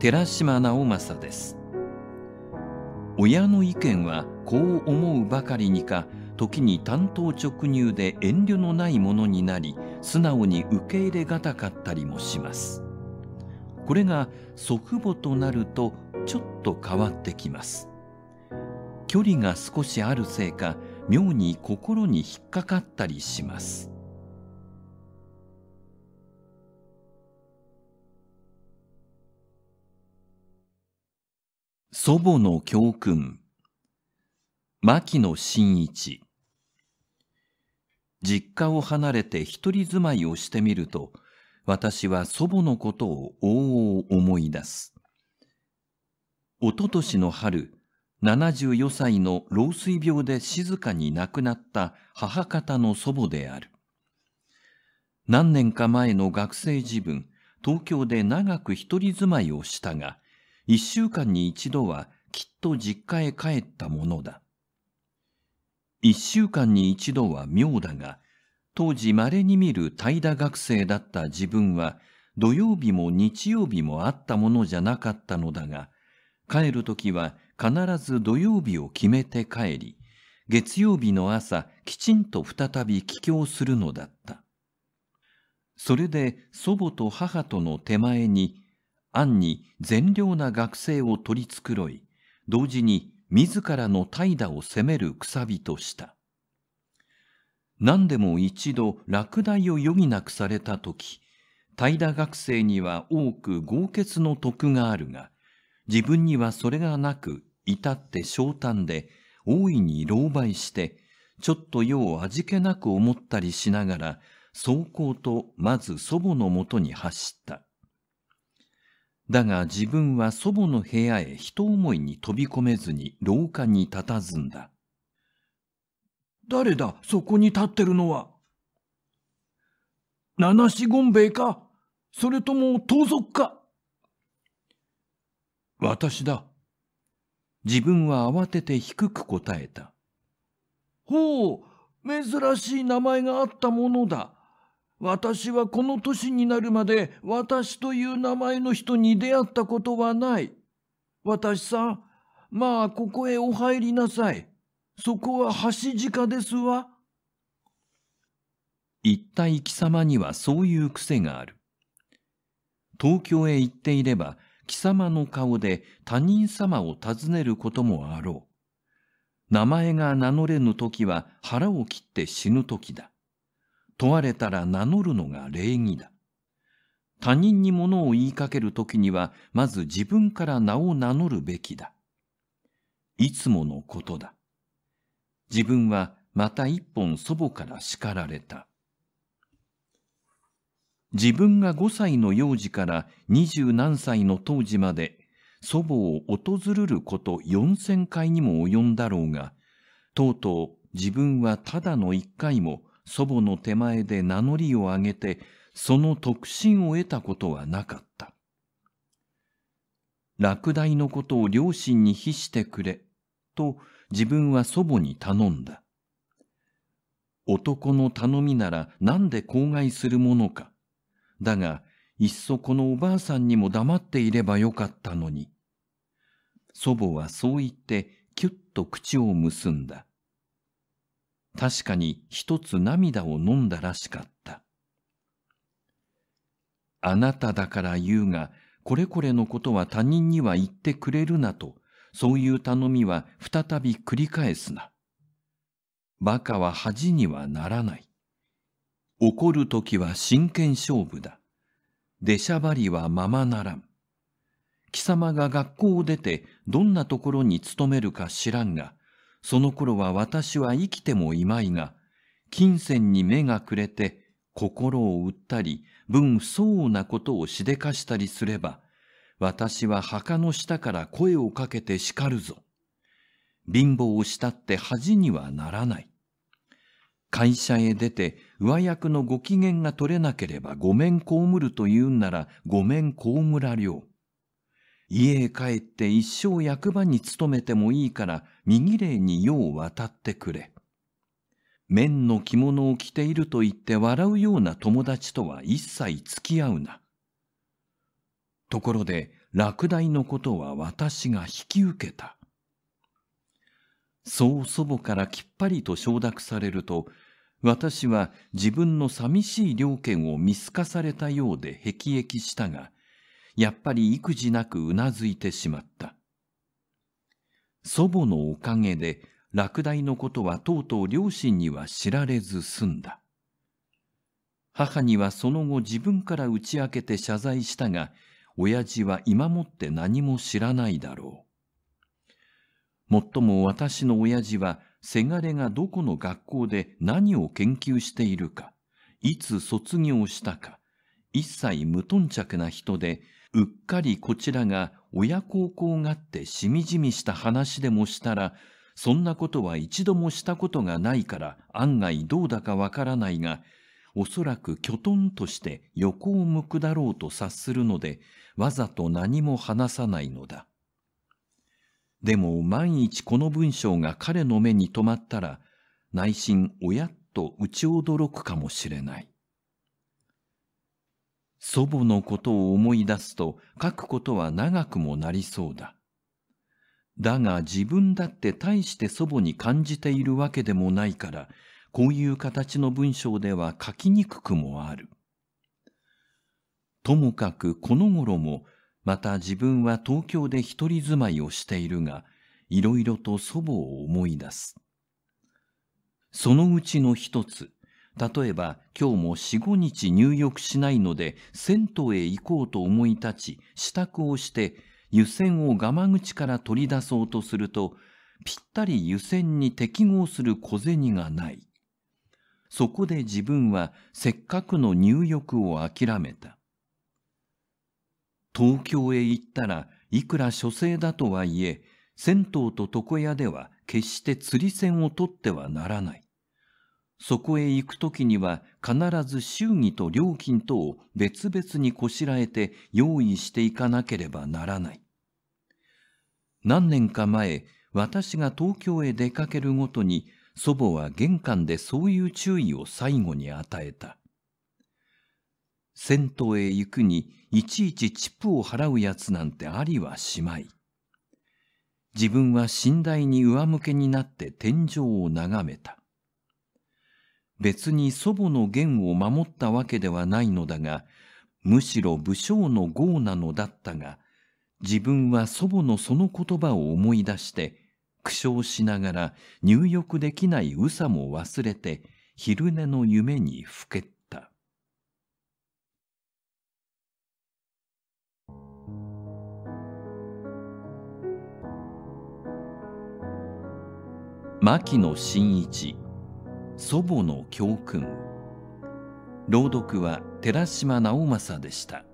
寺島直政です親の意見はこう思うばかりにか時に単刀直入で遠慮のないものになり素直に受け入れがたかったりもしますこれが祖父母となるとちょっと変わってきます距離が少しあるせいか妙に心に引っかかったりします祖母の教訓牧野真一実家を離れて一人住まいをしてみると私は祖母のことを往々思い出すおととしの春74歳の老衰病で静かに亡くなった母方の祖母である何年か前の学生時分東京で長く一人住まいをしたが一週間に一度はきっと実家へ帰ったものだ。一週間に一度は妙だが、当時稀に見る怠惰学生だった自分は、土曜日も日曜日もあったものじゃなかったのだが、帰るときは必ず土曜日を決めて帰り、月曜日の朝きちんと再び帰郷するのだった。それで祖母と母との手前に暗に善良な学生を取り繕い、同時に自らの怠惰を責める楔とした。何でも一度落第を余儀なくされた時、怠惰学生には多く豪傑の徳があるが、自分にはそれがなく、至って昇胆で、大いに狼狽して、ちょっと世を味気なく思ったりしながら、走行とまず祖母のもとに走った。だが自分は祖母の部屋へ人思いに飛び込めずに廊下に立たずんだ。誰だ、そこに立ってるのは。七しゴンベイかそれとも盗賊か私だ。自分は慌てて低く答えた。ほう、珍しい名前があったものだ。私はこの年になるまで私という名前の人に出会ったことはない。私さん、まあここへお入りなさい。そこは橋近ですわ。言った貴様にはそういう癖がある。東京へ行っていれば、貴様の顔で他人様を尋ねることもあろう。名前が名乗れぬ時は腹を切って死ぬ時だ。問われたら名乗るのが礼儀だ。他人に物を言いかけるときには、まず自分から名を名乗るべきだ。いつものことだ。自分はまた一本祖母から叱られた。自分が五歳の幼児から二十何歳の当時まで祖母を訪れること四千回にも及んだろうが、とうとう自分はただの一回も祖母の手前で名乗りを上げて、その特進を得たことはなかった。落第のことを両親に比してくれ、と自分は祖母に頼んだ。男の頼みなら何で口外するものか。だが、いっそこのおばあさんにも黙っていればよかったのに。祖母はそう言って、きゅっと口を結んだ。確かに一つ涙を飲んだらしかった。あなただから言うが、これこれのことは他人には言ってくれるなと、そういう頼みは再び繰り返すな。馬鹿は恥にはならない。怒るときは真剣勝負だ。出しゃばりはままならん。貴様が学校を出てどんなところに勤めるか知らんが、その頃は私は生きてもいまいが、金銭に目がくれて心を売ったり、分不相応なことをしでかしたりすれば、私は墓の下から声をかけて叱るぞ。貧乏をしたって恥にはならない。会社へ出て上役のご機嫌が取れなければごめんこむるというんならごめんこむらりょう。家へ帰って一生役場に勤めてもいいから右霊に世を渡ってくれ。綿の着物を着ていると言って笑うような友達とは一切付き合うな。ところで、落第のことは私が引き受けた。そう祖母からきっぱりと承諾されると、私は自分の寂しい良権を見透かされたようで辟易したが、やっぱり育児なくうなずいてしまった。祖母のおかげで、落第のことはとうとう両親には知られず済んだ。母にはその後自分から打ち明けて謝罪したが、親父は今もって何も知らないだろう。もっとも私の親父は、せがれがどこの学校で何を研究しているか、いつ卒業したか、一切無頓着な人で、うっかりこちらが親孝行がってしみじみした話でもしたら、そんなことは一度もしたことがないから案外どうだかわからないが、おそらくきょとんとして横を向くだろうと察するので、わざと何も話さないのだ。でも万一この文章が彼の目に留まったら、内心おやっと打ち驚くかもしれない。祖母のことを思い出すと書くことは長くもなりそうだ。だが自分だって大して祖母に感じているわけでもないから、こういう形の文章では書きにくくもある。ともかくこの頃も、また自分は東京で一人住まいをしているが、いろいろと祖母を思い出す。そのうちの一つ、例えば今日も45日入浴しないので銭湯へ行こうと思い立ち支度をして湯煎をガマ口から取り出そうとするとぴったり湯煎に適合する小銭がない。そこで自分はせっかくの入浴を諦めた。東京へ行ったらいくら書生だとはいえ銭湯と床屋では決して釣り銭を取ってはならない。そこへ行くときには必ず祝儀と料金とを別々にこしらえて用意していかなければならない。何年か前、私が東京へ出かけるごとに祖母は玄関でそういう注意を最後に与えた。銭湯へ行くにいちいちチップを払うやつなんてありはしまい。自分は寝台に上向けになって天井を眺めた。別に祖母の言を守ったわけではないのだが、むしろ武将の号なのだったが、自分は祖母のその言葉を思い出して、苦笑しながら入浴できない嘘さも忘れて、昼寝の夢にふけった。牧野真一祖母の教訓朗読は寺島直政でした